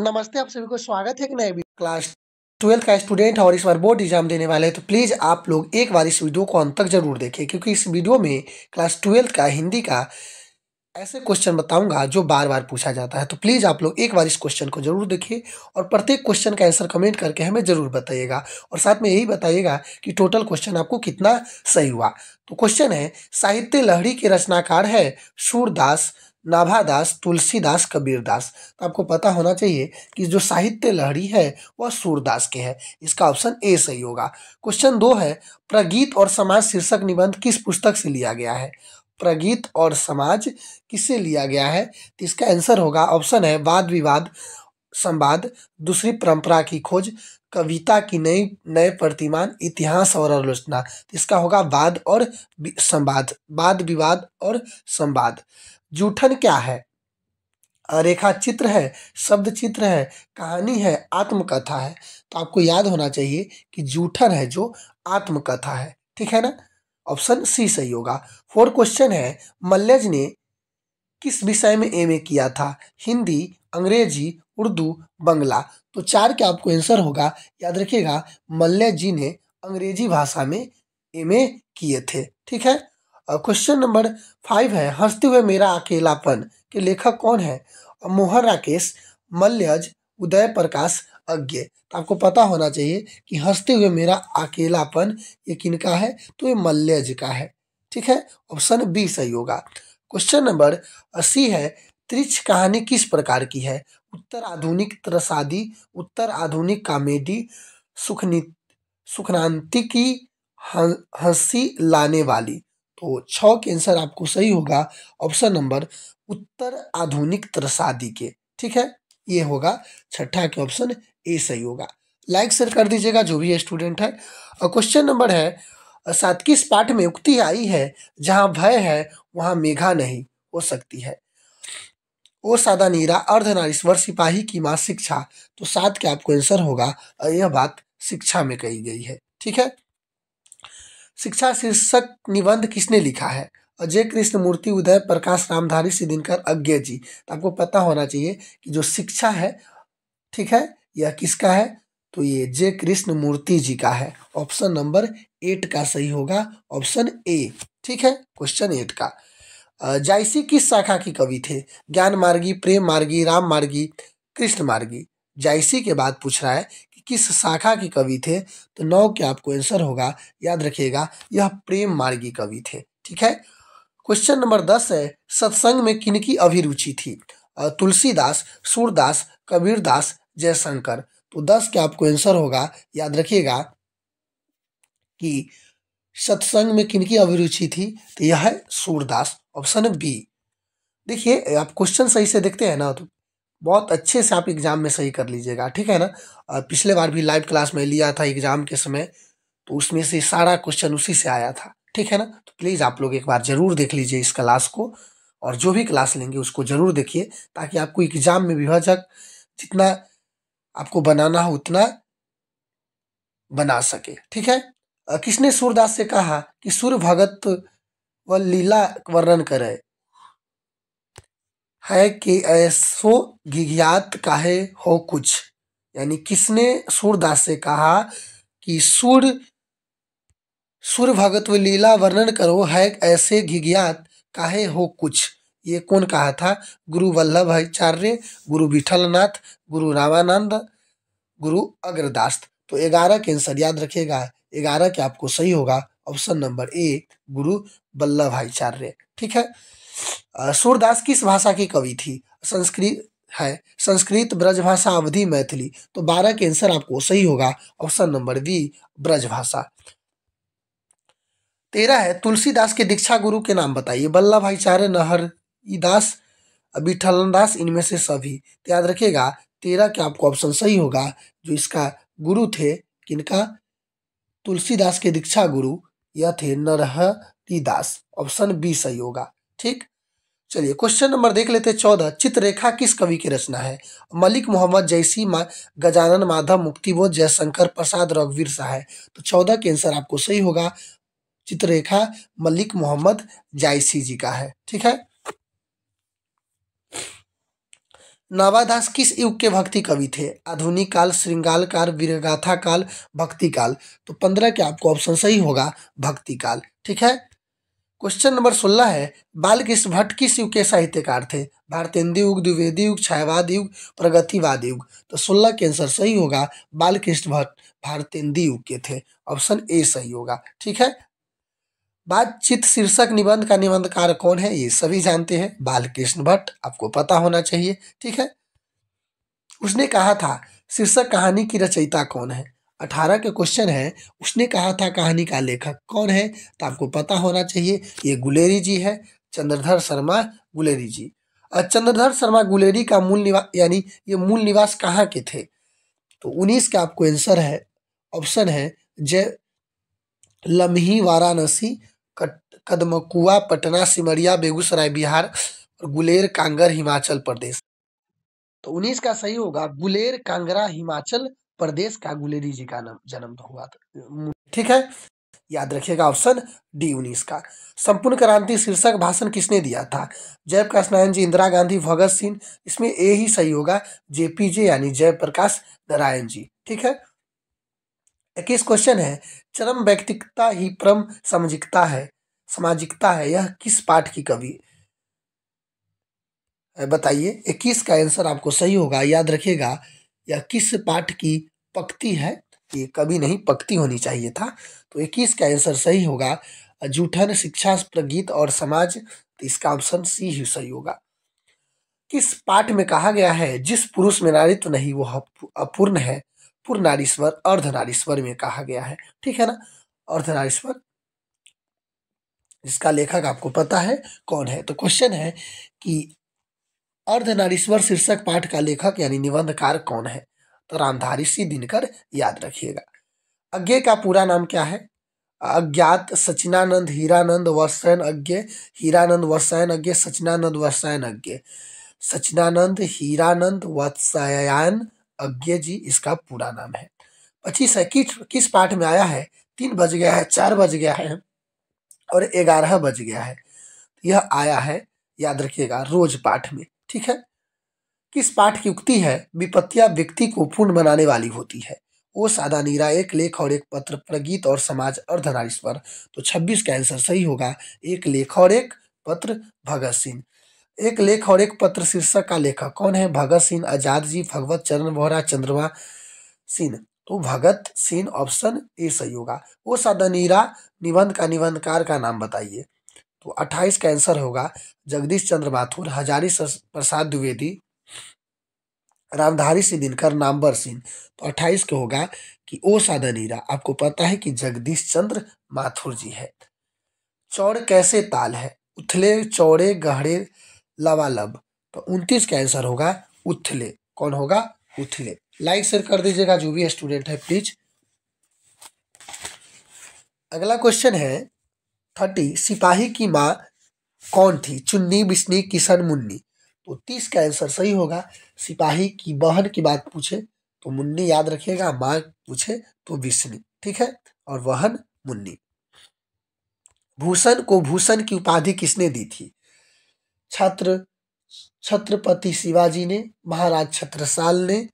नमस्ते आप सभी को स्वागत है कि नए क्लास ट्वेल्थ का स्टूडेंट और इस बार बोर्ड एग्जाम देने वाले हैं तो प्लीज़ आप लोग एक बार इस वीडियो को अंत तक जरूर देखें क्योंकि इस वीडियो में क्लास ट्वेल्थ का हिंदी का ऐसे क्वेश्चन बताऊंगा जो बार बार पूछा जाता है तो प्लीज़ आप लोग एक बार इस क्वेश्चन को जरूर देखिए और प्रत्येक क्वेश्चन का आंसर कमेंट करके हमें ज़रूर बताइएगा और साथ में यही बताइएगा कि टोटल क्वेश्चन आपको कितना सही हुआ तो क्वेश्चन है साहित्य लहड़ी के रचनाकार है सूरदास नाभादास तुलसीदास कबीरदास तो आपको पता होना चाहिए कि जो साहित्य लहरी है वह सूरदास के है इसका ऑप्शन ए सही होगा क्वेश्चन दो है प्रगीत और समाज शीर्षक निबंध किस पुस्तक से लिया गया है प्रगीत और समाज किससे लिया गया है तो इसका आंसर होगा ऑप्शन है वाद विवाद संवाद दूसरी परंपरा की खोज कविता की नई नए प्रतिमान इतिहास और आलोचना तो इसका होगा वाद और संवाद वाद विवाद और संवाद जूठन क्या है रेखा चित्र है शब्द चित्र है कहानी है आत्मकथा है तो आपको याद होना चाहिए कि जूठन है जो आत्मकथा है ठीक है ना ऑप्शन सी सही होगा फोर क्वेश्चन है मल्लज ने किस विषय में एमए किया था हिंदी अंग्रेजी उर्दू बंगला तो चार के आपको आंसर होगा याद रखिएगा मल्ल जी ने अंग्रेजी भाषा में एमए किए थे ठीक है क्वेश्चन नंबर फाइव है हंसते हुए मेरा अकेलापन के लेखक कौन है मोहन राकेश मल्यज उदय प्रकाश अज्ञ तो आपको पता होना चाहिए कि हंसते हुए मेरा अकेलापन ये किन का है तो ये मल्यज का है ठीक है ऑप्शन बी सही होगा क्वेश्चन नंबर अस्सी है त्रिच कहानी किस प्रकार की है उत्तर आधुनिक त्रसादी उत्तर आधुनिक कामेडी सुखनी सुखनांति की हंसी लाने वाली तो छ के आंसर आपको सही होगा ऑप्शन नंबर उत्तर आधुनिक त्रसादी के ठीक है ये होगा छठा के ऑप्शन ए सही होगा लाइक शेयर कर दीजिएगा जो भी स्टूडेंट है और क्वेश्चन नंबर है सात किस पाठ में उक्ति आई है जहाँ भय है वहां मेघा नहीं हो सकती है ओ सादा नीरा अर्धनारीश्वर सिपाही की माँ शिक्षा तो सात के आपको आंसर होगा यह बात शिक्षा में कही गई है ठीक है शिक्षा शीर्षक निबंध किसने लिखा है अजय कृष्ण मूर्ति उदय प्रकाश रामधारी दिनकर अज्ञ जी तो आपको पता होना चाहिए कि जो शिक्षा है ठीक है यह किसका है तो ये जय कृष्ण मूर्ति जी का है ऑप्शन नंबर एट का सही होगा ऑप्शन ए ठीक है क्वेश्चन एट का जायसी किस शाखा की कवि थे ज्ञान मार्गी प्रेम मार्गी राम मार्गी कृष्ण मार्गी जायसी के बाद पूछ रहा है किस शाखा के कवि थे तो नौ के आपको आंसर होगा याद रखिएगा यह प्रेम मार्गी कवि थे ठीक है क्वेश्चन नंबर दस है सत्संग में किनकी अभिरुचि थी तुलसीदास सूरदास कबीरदास जयशंकर तो दस के आपको आंसर होगा याद रखिएगा कि सत्संग में किनकी अभिरुचि थी तो यह है सूरदास ऑप्शन बी देखिए आप क्वेश्चन सही से देखते हैं ना तो बहुत अच्छे से आप एग्ज़ाम में सही कर लीजिएगा ठीक है ना पिछले बार भी लाइव क्लास में लिया था एग्ज़ाम के समय तो उसमें से सारा क्वेश्चन उसी से आया था ठीक है ना तो प्लीज़ आप लोग एक बार ज़रूर देख लीजिए इस क्लास को और जो भी क्लास लेंगे उसको ज़रूर देखिए ताकि आपको एग्ज़ाम में विभाजक जितना आपको बनाना हो उतना बना सके ठीक है किसने सूरदास से कहा कि सूर्य भगत व लीला वर्णन करे है कि ऐसो गिज्ञात काहे हो कुछ यानी किसने सूरदास से कहा कि सूर सूर भगत लीला वर्णन करो है ऐसे घिज्ञात काहे हो कुछ ये कौन कहा था गुरु वल्लभाचार्य गुरु विठलनाथ गुरु रामानंद गुरु अग्रदास तो ग्यारह के आंसर याद रखिएगा ग्यारह के आपको सही होगा ऑप्शन नंबर ए गुरु वल्लभाचार्य ठीक है सूरदास किस भाषा की कवि थी संस्कृत है संस्कृत ब्रजभाषा अवधि मैथिली तो बारह के आंसर आपको सही होगा ऑप्शन नंबर बी ब्रजभाषा तेरह है तुलसीदास के दीक्षा गुरु के नाम बताइए बल्लभ भाईचार्य नहर दास विठलन दास इनमें से सभी याद रखिएगा तेरह के आपको ऑप्शन सही होगा जो इसका गुरु थे किनका तुलसीदास के दीक्षा गुरु यह थे नरहरिदास ऑप्शन बी सही होगा ठीक चलिए क्वेश्चन नंबर देख लेते हैं चौदह चित्ररेखा किस कवि की रचना है मलिक मोहम्मद जैसी मा, गजानन माधव मुक्तिबोध जयशंकर प्रसाद रघुवीर शाह है तो चौदह के आंसर आपको सही होगा चित्ररेखा मलिक मोहम्मद जायसी जी का है ठीक है नावादास किस युग के भक्ति कवि थे आधुनिक काल श्रृंगाल काल वीरगाथा काल भक्ति काल तो पंद्रह के आपको ऑप्शन सही होगा भक्ति काल ठीक है क्वेश्चन नंबर सोलह है बालकृष्ण भट्ट किस युग के साहित्यकार थे भारतेंदु युग द्विवेदी युग छायावाद युग प्रगतिवाद युग तो सोलह के आंसर सही होगा बालकृष्ण भट्ट भारतेंदु युग के थे ऑप्शन ए सही होगा ठीक है बातचीत शीर्षक निबंध का निबंधकार कौन है ये सभी जानते हैं बालकृष्ण भट्ट आपको पता होना चाहिए ठीक है उसने कहा था शीर्षक कहानी की रचयिता कौन है अठारह के क्वेश्चन है उसने कहा था कहानी का लेखक कौन है तो आपको पता होना चाहिए ये गुलेरी जी है चंद्रधर शर्मा गुलेरी जी और चंद्रधर शर्मा गुलेरी का मूल निवास यानी ये मूल निवास कहाँ के थे तो उन्नीस का आपको आंसर है ऑप्शन है जय लम्ही वाराणसी कदमकुआ पटना सिमरिया बेगूसराय बिहार और गुलेर कांगर हिमाचल प्रदेश तो उन्नीस का सही होगा गुलेर कांगरा हिमाचल प्रदेश का गुलेरी जी का जन्म तो हुआ था ठीक है याद रखिएगा ऑप्शन डी उन्नीस का संपूर्ण क्रांति शीर्षक भाषण किसने दिया था जयप्रकाश नारायण जी इंदिरा गांधी भगत सिंह इसमें ए ही सही होगा जेपीजे यानी जयप्रकाश नारायण जी ठीक है इक्कीस क्वेश्चन है चरम व्यक्तिकता ही परम सामाजिकता है सामाजिकता है यह किस पाठ की कवि बताइए इक्कीस का आंसर आपको सही होगा याद रखिएगा या किस पाठ की पक्ति है ये कभी नहीं पक्ति होनी चाहिए था तो इक्कीस का आंसर सही होगा जूठन शिक्षा प्रगीत और समाज तो इसका ऑप्शन सी ही सही होगा किस पाठ में कहा गया है जिस पुरुष में नारीत्व नहीं वह अपूर्ण है पूर्ण नारीश्वर अर्ध नारीश्वर में कहा गया है ठीक है ना अर्ध नारीश्वर जिसका लेखक आपको पता है कौन है तो क्वेश्चन है कि अर्धनारीश्वर शीर्षक पाठ का लेखक यानी निबंधकार कौन है तो रामधारी सी दिनकर याद रखिएगा अज्ञे का पूरा नाम क्या है अज्ञात सचिनानंद हीरानंद वर्षैन अज्ञ हीरानंद वर्षायन अज्ञ सचिनानंद वर्षायन अज्ञ सचिनानंद हीरानंद वत्सायन अज्ञे जी इसका पूरा नाम है पच्चीस है किस किस पाठ में आया है तीन बज गया है चार बज गया है और ग्यारह बज गया है यह आया है याद रखिएगा रोज पाठ में ठीक है किस पाठ की उक्ति है विपत्तियां व्यक्ति को पूर्ण बनाने वाली होती है वो सादा नीरा एक लेख और एक पत्र प्रगीत और समाज अर्धनारीश्वर तो 26 का आंसर सही होगा एक लेख और एक पत्र भगत सिंह एक लेख और एक पत्र शीर्षक का लेखक कौन है भगत सिंह आजाद जी भगवत चरण बोहरा चंद्रमा सिंह तो भगत सिंह ऑप्शन ए सही होगा वो सादा नीरा निबंध का निबंधकार का नाम बताइए तो अट्ठाईस का आंसर होगा जगदीश चंद्र माथुर हजारी प्रसाद द्विवेदी रामधारी सिंह दिनकर नामवर सिंह तो अट्ठाईस का होगा कि ओ साधन हीरा आपको पता है कि जगदीश चंद्र माथुर जी है चौड़ कैसे ताल है उथले चौड़े गहरे लवालब तो उनतीस का आंसर होगा उथले कौन होगा उथले लाइक शेयर कर दीजिएगा जो भी स्टूडेंट है प्लीज अगला क्वेश्चन है थर्टी सिपाही की माँ कौन थी चुन्नी बिस्नी किशन मुन्नी तो तीस का आंसर सही होगा सिपाही की बहन की बात पूछे तो मुन्नी याद रखिएगा माँ पूछे तो बिस्नी ठीक है और वहन मुन्नी भूषण को भूषण की उपाधि किसने दी थी छत्र छत्रपति शिवाजी ने महाराज छत्रसाल ने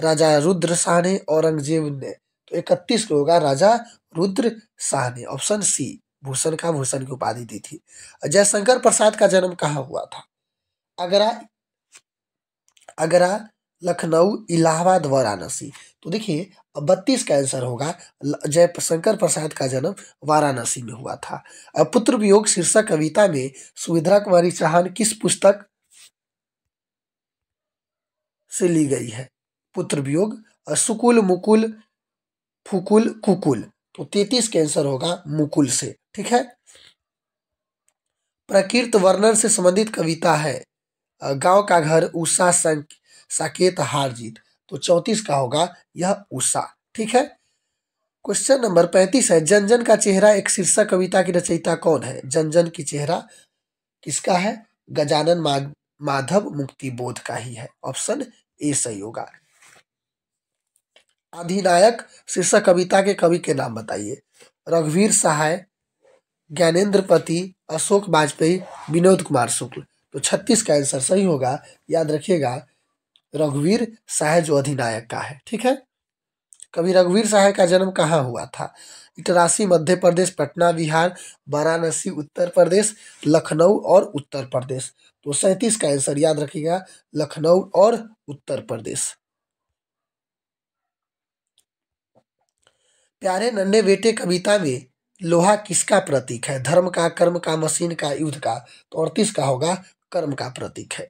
राजा रुद्र शाह ने औरंगजेब ने तो इकतीस होगा राजा रुद्र शाह ने ऑप्शन सी भूषण का भूषण की उपाधि दी थी जयशंकर प्रसाद का जन्म कहाँ हुआ था आगरा आगरा लखनऊ इलाहाबाद वाराणसी तो देखिए बत्तीस का आंसर होगा जयशंकर प्रसाद का जन्म वाराणसी में हुआ था पुत्र वियोग शीर्षक कविता में सुविधा कुमारी चौहान किस पुस्तक से ली गई है पुत्र वियोग सुकुल मुकुल फुकुल कुकुल तो तैतीस के आंसर होगा मुकुल से ठीक है प्रकृत वर्णन से संबंधित कविता है गांव का घर उषा साकेत हारजीत तो चौंतीस का होगा यह उषा ठीक है क्वेश्चन नंबर पैंतीस है जन जन का चेहरा एक शीर्षक कविता की रचयिता कौन है जन जन की चेहरा किसका है गजानन माधव मुक्ति बोध का ही है ऑप्शन ए सही होगा अधिनायक शीर्षक कविता के कवि के नाम बताइए रघुवीर सहाय ज्ञानेन्द्र पति अशोक वाजपेयी विनोद कुमार शुक्ल तो छत्तीस का आंसर सही होगा याद रखिएगा रघुवीर शाह जो अधिनायक का है ठीक है कभी रघुवीर शाह का जन्म कहाँ हुआ था इटरासी मध्य प्रदेश पटना बिहार वाराणसी उत्तर प्रदेश लखनऊ और उत्तर प्रदेश तो सैंतीस का आंसर याद रखिएगा लखनऊ और उत्तर प्रदेश प्यारे नन्हे बेटे कविता में लोहा किसका प्रतीक है धर्म का कर्म का मशीन का युद्ध का तो अड़तीस का होगा कर्म का प्रतीक है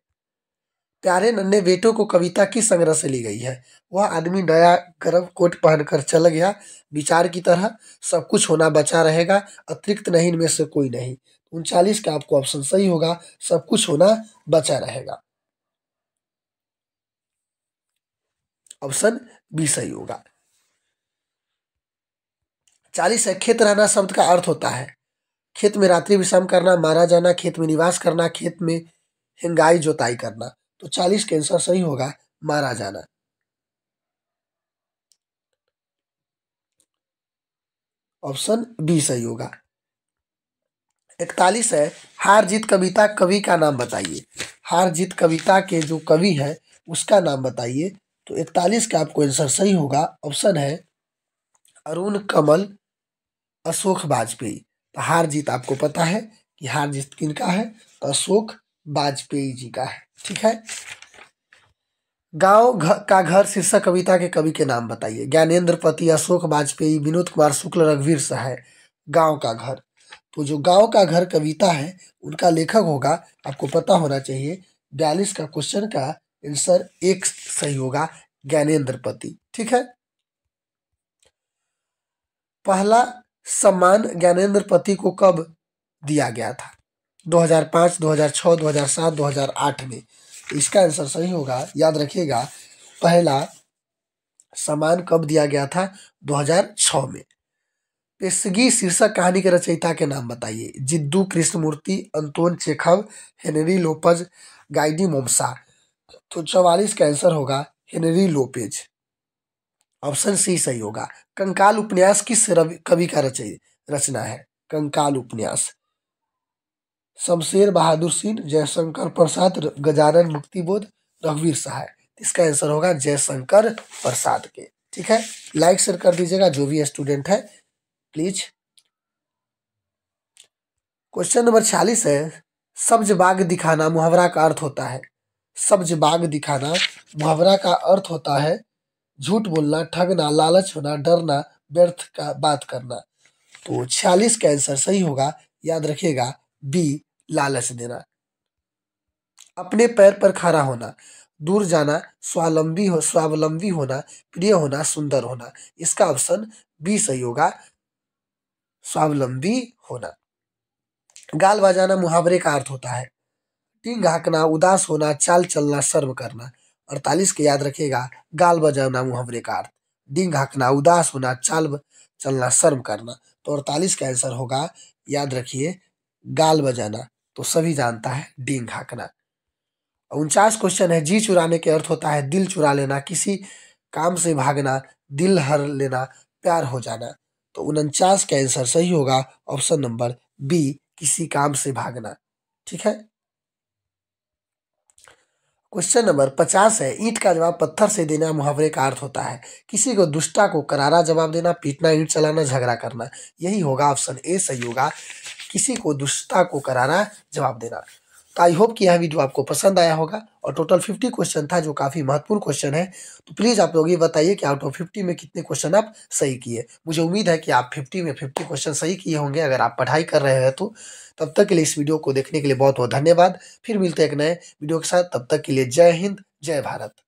प्यारे नन्हे बेटों को कविता किस संग्रह से ली गई है वह आदमी नया गर्म कोट पहनकर चल गया विचार की तरह सब कुछ होना बचा रहेगा अतिरिक्त नहीं इनमें से कोई नहीं उनचालीस का आपको ऑप्शन सही होगा सब कुछ होना बचा रहेगा ऑप्शन बी सही होगा चालीस है खेत रहना शब्द का अर्थ होता है खेत में रात्रि विश्राम करना मारा जाना खेत में निवास करना खेत में हिंगाई जोताई करना तो चालीस के आंसर सही होगा मारा जाना ऑप्शन बी सही होगा इकतालीस है हार जीत कविता कवि का नाम बताइए हार जीत कविता के जो कवि है उसका नाम बताइए तो इकतालीस का आपको आंसर सही होगा ऑप्शन है अरुण कमल अशोक वाजपेयी तो हार जीत आपको पता है कि हार जीत किन का है तो अशोक वाजपेयी जी का है ठीक है गांव घ, का घर शीर्षक कविता के कवि के नाम बताइए ज्ञानेंद्र पति अशोक वाजपेयी विनोद कुमार शुक्ल रघुवीर है गांव का घर तो जो गांव का घर कविता है उनका लेखक होगा आपको पता होना चाहिए बयालीस का क्वेश्चन का आंसर एक सही होगा ज्ञानेंद्र पति ठीक है पहला सम्मान ज्ञानेन्द्र पति को कब दिया गया था 2005, 2006, 2007, 2008 में इसका आंसर सही होगा याद रखिएगा पहला सम्मान कब दिया गया था 2006 में पेशगी शीर्षक कहानी के रचयिता के नाम बताइए Jiddu Krishnamurti Anton Chekhov Henry Lopez Guy de मोमसा तो चौवालीस का आंसर होगा हेनरी लोपेज ऑप्शन सी सही होगा कंकाल उपन्यास किस कवि का रच रचना है कंकाल उपन्यास शमशेर बहादुर सिंह जयशंकर प्रसाद गजानन मुक्तिबोध रघुवीर सहाय इसका आंसर होगा जयशंकर प्रसाद के ठीक है लाइक शेयर कर दीजिएगा जो भी स्टूडेंट है प्लीज क्वेश्चन नंबर छियालीस है सब्ज बाग दिखाना मुहावरा का अर्थ होता है सब्ज बाग दिखाना मुहावरा का अर्थ होता है झूठ बोलना ठगना लालच होना डरना व्यर्थ का बात करना तो छियालीस का आंसर सही होगा याद रखिएगा बी लालच देना अपने पैर पर खड़ा होना दूर जाना स्वावलंबी हो स्वावलंबी होना प्रिय होना सुंदर होना इसका ऑप्शन बी सही होगा स्वावलंबी होना गाल बजाना मुहावरे का अर्थ होता है टिंग हाँकना उदास होना चाल चलना सर्व करना अड़तालीस के याद रखेगा गाल बजाना मुहावरे का अर्थ डिंग हकना उदास होना चाल चलना शर्म करना तो अड़तालीस का आंसर होगा याद रखिए गाल बजाना तो सभी जानता है डींग हकना उनचास क्वेश्चन है जी चुराने के अर्थ होता है दिल चुरा लेना किसी काम से भागना दिल हर लेना प्यार हो जाना तो उनचास का आंसर सही होगा ऑप्शन नंबर बी किसी काम से भागना ठीक है क्वेश्चन नंबर पचास है ईंट का जवाब पत्थर से देना मुहावरे का अर्थ होता है किसी को दुष्टा को करारा जवाब देना पीटना ईंट चलाना झगड़ा करना यही होगा ऑप्शन ए सही होगा किसी को दुष्टा को करारा जवाब देना तो आई होप कि यह वीडियो आपको पसंद आया होगा और टोटल फिफ्टी क्वेश्चन था जो काफ़ी महत्वपूर्ण क्वेश्चन है तो प्लीज़ आप लोग ये बताइए कि आउट ऑफ फिफ्टी में कितने क्वेश्चन आप सही किए मुझे उम्मीद है कि आप फिफ्टी में फिफ्टी क्वेश्चन सही किए होंगे अगर आप पढ़ाई कर रहे हैं तो तब तक के लिए इस वीडियो को देखने के लिए बहुत बहुत धन्यवाद फिर मिलते हैं एक नए वीडियो के साथ तब तक के लिए जय हिंद जय भारत